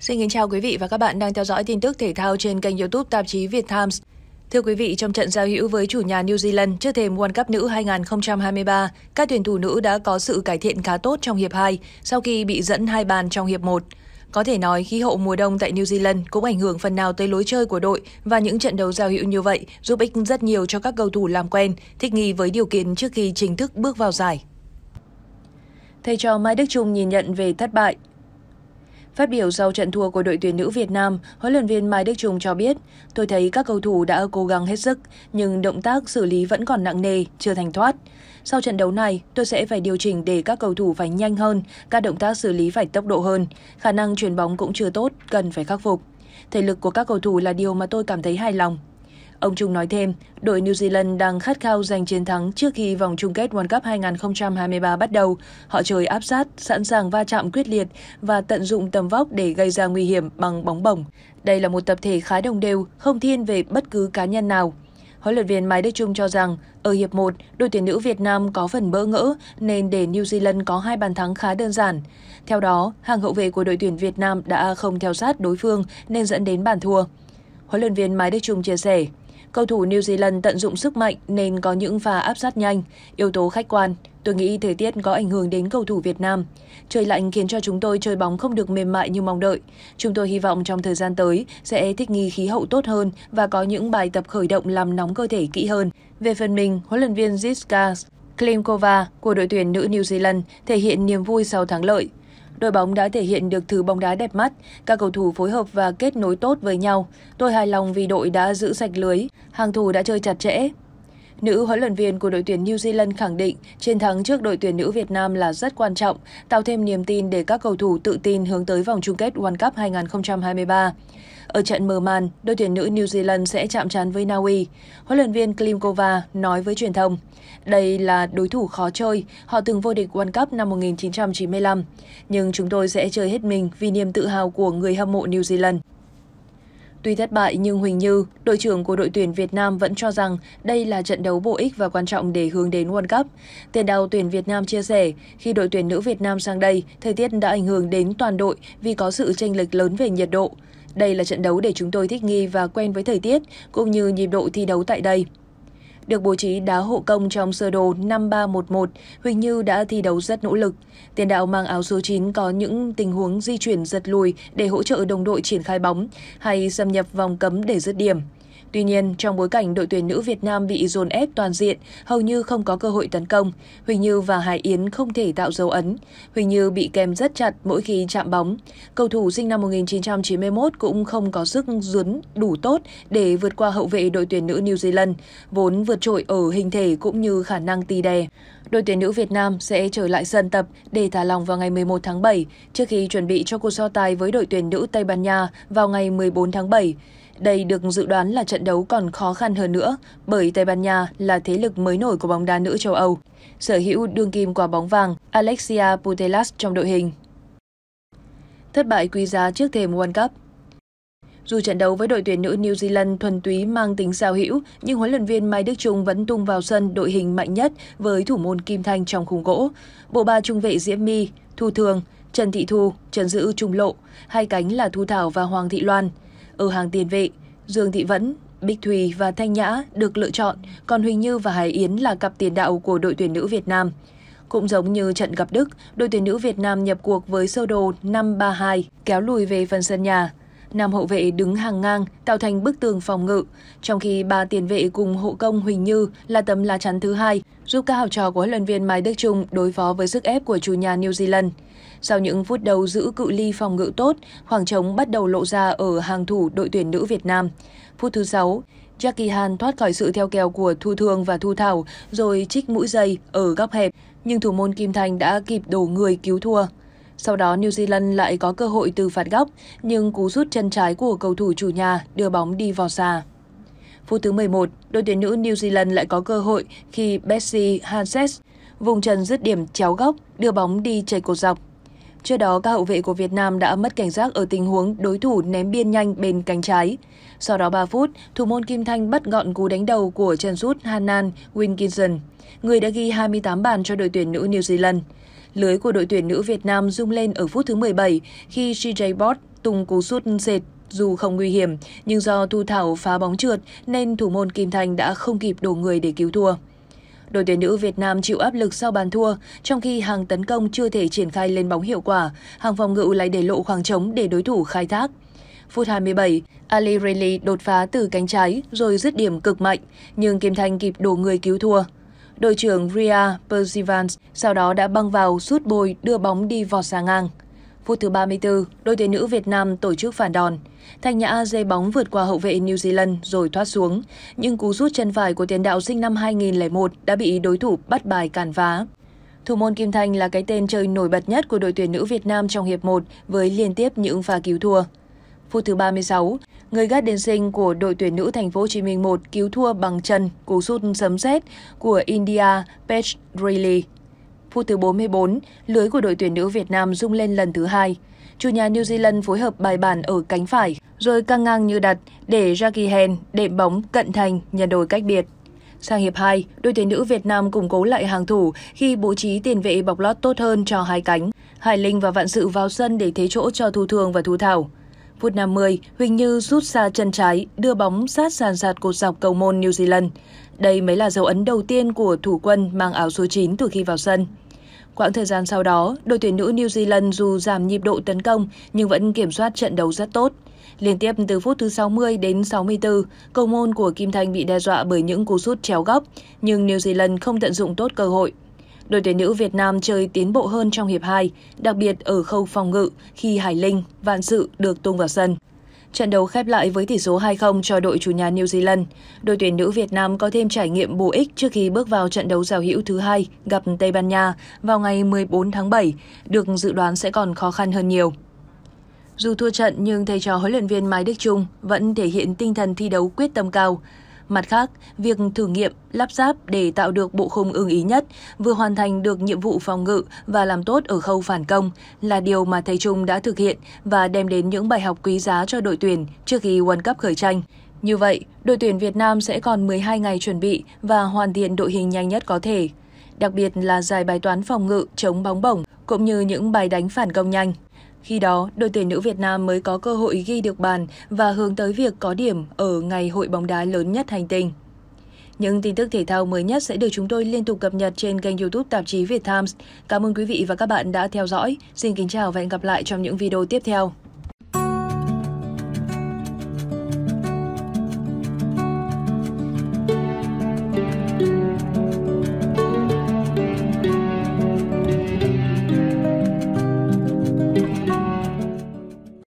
Xin kính chào quý vị và các bạn đang theo dõi tin tức thể thao trên kênh YouTube tạp chí Việt Times. Thưa quý vị, trong trận giao hữu với chủ nhà New Zealand trước thềm World Cup nữ 2023, các tuyển thủ nữ đã có sự cải thiện khá tốt trong hiệp 2 sau khi bị dẫn hai bàn trong hiệp 1. Có thể nói, khí hậu mùa đông tại New Zealand cũng ảnh hưởng phần nào tới lối chơi của đội và những trận đấu giao hữu như vậy giúp ích rất nhiều cho các cầu thủ làm quen, thích nghi với điều kiện trước khi chính thức bước vào giải. Thầy trò Mai Đức Trung nhìn nhận về thất bại Phát biểu sau trận thua của đội tuyển nữ Việt Nam, huấn luyện viên Mai Đức Trung cho biết, tôi thấy các cầu thủ đã cố gắng hết sức, nhưng động tác xử lý vẫn còn nặng nề, chưa thành thoát. Sau trận đấu này, tôi sẽ phải điều chỉnh để các cầu thủ phải nhanh hơn, các động tác xử lý phải tốc độ hơn, khả năng chuyển bóng cũng chưa tốt, cần phải khắc phục. Thể lực của các cầu thủ là điều mà tôi cảm thấy hài lòng, Ông Trung nói thêm, đội New Zealand đang khát khao giành chiến thắng trước khi vòng chung kết World Cup 2023 bắt đầu. Họ chơi áp sát, sẵn sàng va chạm quyết liệt và tận dụng tầm vóc để gây ra nguy hiểm bằng bóng bổng. Đây là một tập thể khá đồng đều, không thiên về bất cứ cá nhân nào. Huấn luyện viên Mai Đức Trung cho rằng, ở hiệp 1, đội tuyển nữ Việt Nam có phần bỡ ngỡ nên để New Zealand có hai bàn thắng khá đơn giản. Theo đó, hàng hậu vệ của đội tuyển Việt Nam đã không theo sát đối phương nên dẫn đến bàn thua. Huấn luyện viên Mai Đức Trung chia sẻ, Cầu thủ New Zealand tận dụng sức mạnh nên có những pha áp sát nhanh, yếu tố khách quan. Tôi nghĩ thời tiết có ảnh hưởng đến cầu thủ Việt Nam. Trời lạnh khiến cho chúng tôi chơi bóng không được mềm mại như mong đợi. Chúng tôi hy vọng trong thời gian tới sẽ thích nghi khí hậu tốt hơn và có những bài tập khởi động làm nóng cơ thể kỹ hơn. Về phần mình, huấn luyện viên Ziska Klimkova của đội tuyển nữ New Zealand thể hiện niềm vui sau thắng lợi. Đội bóng đã thể hiện được thứ bóng đá đẹp mắt, các cầu thủ phối hợp và kết nối tốt với nhau. Tôi hài lòng vì đội đã giữ sạch lưới, hàng thủ đã chơi chặt chẽ, Nữ huấn luyện viên của đội tuyển New Zealand khẳng định chiến thắng trước đội tuyển nữ Việt Nam là rất quan trọng, tạo thêm niềm tin để các cầu thủ tự tin hướng tới vòng chung kết World Cup 2023. Ở trận mở màn, đội tuyển nữ New Zealand sẽ chạm trán với Na Uy. Huấn luyện viên Klimkova nói với truyền thông, đây là đối thủ khó chơi, họ từng vô địch World Cup năm 1995. Nhưng chúng tôi sẽ chơi hết mình vì niềm tự hào của người hâm mộ New Zealand. Tuy thất bại nhưng Huỳnh Như, đội trưởng của đội tuyển Việt Nam vẫn cho rằng đây là trận đấu bổ ích và quan trọng để hướng đến World Cup. Tiền đạo tuyển Việt Nam chia sẻ, khi đội tuyển nữ Việt Nam sang đây, thời tiết đã ảnh hưởng đến toàn đội vì có sự chênh lệch lớn về nhiệt độ. Đây là trận đấu để chúng tôi thích nghi và quen với thời tiết, cũng như nhịp độ thi đấu tại đây. Được bố trí đá hộ công trong sơ đồ 5311, Huỳnh Như đã thi đấu rất nỗ lực. Tiền đạo mang áo số 9 có những tình huống di chuyển giật lùi để hỗ trợ đồng đội triển khai bóng hay xâm nhập vòng cấm để dứt điểm. Tuy nhiên, trong bối cảnh đội tuyển nữ Việt Nam bị dồn ép toàn diện, hầu như không có cơ hội tấn công, Huỳnh Như và Hải Yến không thể tạo dấu ấn. Huỳnh Như bị kèm rất chặt mỗi khi chạm bóng. Cầu thủ sinh năm 1991 cũng không có sức dướn đủ tốt để vượt qua hậu vệ đội tuyển nữ New Zealand, vốn vượt trội ở hình thể cũng như khả năng tì đè. Đội tuyển nữ Việt Nam sẽ trở lại sân tập để thả lòng vào ngày 11 tháng 7 trước khi chuẩn bị cho cuộc so tài với đội tuyển nữ Tây Ban Nha vào ngày 14 tháng 7. Đây được dự đoán là trận đấu còn khó khăn hơn nữa bởi Tây Ban Nha là thế lực mới nổi của bóng đá nữ châu Âu, sở hữu đương kim quả bóng vàng Alexia Putellas trong đội hình. Thất bại quý giá trước thềm World Cup dù trận đấu với đội tuyển nữ New Zealand thuần túy mang tính giao hữu, nhưng huấn luyện viên Mai Đức Trung vẫn tung vào sân đội hình mạnh nhất với thủ môn Kim Thanh trong khung gỗ. Bộ ba trung vệ Diễm My, Thu Thường, Trần Thị Thu, Trần Dữ Trung Lộ, hai cánh là Thu Thảo và Hoàng Thị Loan. Ở hàng tiền vệ, Dương Thị Vẫn, Bích Thùy và Thanh Nhã được lựa chọn, còn Huỳnh Như và Hải Yến là cặp tiền đạo của đội tuyển nữ Việt Nam. Cũng giống như trận gặp Đức, đội tuyển nữ Việt Nam nhập cuộc với sơ đồ 5-3-2, kéo lùi về phần sân nhà. Nam hậu vệ đứng hàng ngang, tạo thành bức tường phòng ngự, trong khi ba tiền vệ cùng hộ công Huỳnh Như là tấm lá chắn thứ hai, giúp các học trò của huấn luyện viên Mai Đức Trung đối phó với sức ép của chủ nhà New Zealand. Sau những phút đầu giữ cự ly phòng ngự tốt, khoảng trống bắt đầu lộ ra ở hàng thủ đội tuyển nữ Việt Nam. Phút thứ 6, Jackie Han thoát khỏi sự theo kèo của Thu Thương và Thu Thảo rồi trích mũi dây ở góc hẹp, nhưng thủ môn Kim Thành đã kịp đổ người cứu thua. Sau đó New Zealand lại có cơ hội từ phạt góc, nhưng cú rút chân trái của cầu thủ chủ nhà đưa bóng đi vào xa. Phút thứ 11, đội tuyển nữ New Zealand lại có cơ hội khi Betsy Hanses vùng chân dứt điểm chéo góc, đưa bóng đi chảy cột dọc. Trước đó, các hậu vệ của Việt Nam đã mất cảnh giác ở tình huống đối thủ ném biên nhanh bên cánh trái. Sau đó 3 phút, thủ môn Kim Thanh bắt gọn cú đánh đầu của chân sút Hanan Wilkinson, người đã ghi 28 bàn cho đội tuyển nữ New Zealand. Lưới của đội tuyển nữ Việt Nam rung lên ở phút thứ 17 khi CJ Bot tung cú sút dệt dù không nguy hiểm, nhưng do Thu Thảo phá bóng trượt nên thủ môn Kim Thành đã không kịp đổ người để cứu thua. Đội tuyển nữ Việt Nam chịu áp lực sau bàn thua, trong khi hàng tấn công chưa thể triển khai lên bóng hiệu quả, hàng phòng ngự lại để lộ khoảng trống để đối thủ khai thác. Phút 27, Ali Reilly đột phá từ cánh trái rồi dứt điểm cực mạnh, nhưng Kim Thanh kịp đổ người cứu thua. Đội trưởng Ria Persivans sau đó đã băng vào sút bồi đưa bóng đi vọt xa ngang. Phút thứ 34, đội tuyển nữ Việt Nam tổ chức phản đòn. Thanh Nhã dây bóng vượt qua hậu vệ New Zealand rồi thoát xuống, nhưng cú rút chân phải của tiền đạo sinh năm 2001 đã bị đối thủ bắt bài cản phá. Thủ môn Kim Thanh là cái tên chơi nổi bật nhất của đội tuyển nữ Việt Nam trong hiệp 1 với liên tiếp những pha cứu thua. Phút thứ 36, người gác đền sinh của đội tuyển nữ Thành phố Hồ Chí Minh 1 cứu thua bằng chân cú sút sấm sét của India Page Riley phút thứ 44, lưới của đội tuyển nữ Việt Nam rung lên lần thứ hai. Chủ nhà New Zealand phối hợp bài bản ở cánh phải, rồi căng ngang như đặt để Jackie Hen đệm bóng cận thành nhận đôi cách biệt. Sang hiệp 2, đội tuyển nữ Việt Nam củng cố lại hàng thủ khi bố trí tiền vệ bọc lót tốt hơn cho hai cánh. Hải Linh và Vạn Sự vào sân để thế chỗ cho Thu Thường và Thu Thảo. Phút 50, Huỳnh Như rút xa chân trái, đưa bóng sát sàn sạt cột dọc cầu môn New Zealand. Đây mới là dấu ấn đầu tiên của thủ quân mang áo số 9 từ khi vào sân. Quãng thời gian sau đó, đội tuyển nữ New Zealand dù giảm nhịp độ tấn công nhưng vẫn kiểm soát trận đấu rất tốt. Liên tiếp từ phút thứ 60 đến 64, cầu môn của Kim Thanh bị đe dọa bởi những cú sút chéo góc, nhưng New Zealand không tận dụng tốt cơ hội. Đội tuyển nữ Việt Nam chơi tiến bộ hơn trong hiệp 2, đặc biệt ở khâu phòng ngự khi Hải Linh, Vạn Sự được tung vào sân. Trận đấu khép lại với tỷ số 2-0 cho đội chủ nhà New Zealand. Đội tuyển nữ Việt Nam có thêm trải nghiệm bổ ích trước khi bước vào trận đấu giao hữu thứ hai gặp Tây Ban Nha vào ngày 14 tháng 7, được dự đoán sẽ còn khó khăn hơn nhiều. Dù thua trận nhưng thầy trò huấn luyện viên Mai Đức Trung vẫn thể hiện tinh thần thi đấu quyết tâm cao. Mặt khác, việc thử nghiệm lắp ráp để tạo được bộ khung ưng ý nhất, vừa hoàn thành được nhiệm vụ phòng ngự và làm tốt ở khâu phản công là điều mà thầy Trung đã thực hiện và đem đến những bài học quý giá cho đội tuyển trước khi World Cup khởi tranh. Như vậy, đội tuyển Việt Nam sẽ còn 12 ngày chuẩn bị và hoàn thiện đội hình nhanh nhất có thể, đặc biệt là giải bài toán phòng ngự chống bóng bổng cũng như những bài đánh phản công nhanh. Khi đó, đội tuyển nữ Việt Nam mới có cơ hội ghi được bàn và hướng tới việc có điểm ở ngày hội bóng đá lớn nhất hành tinh. Những tin tức thể thao mới nhất sẽ được chúng tôi liên tục cập nhật trên kênh youtube tạp chí Việt Times. Cảm ơn quý vị và các bạn đã theo dõi. Xin kính chào và hẹn gặp lại trong những video tiếp theo.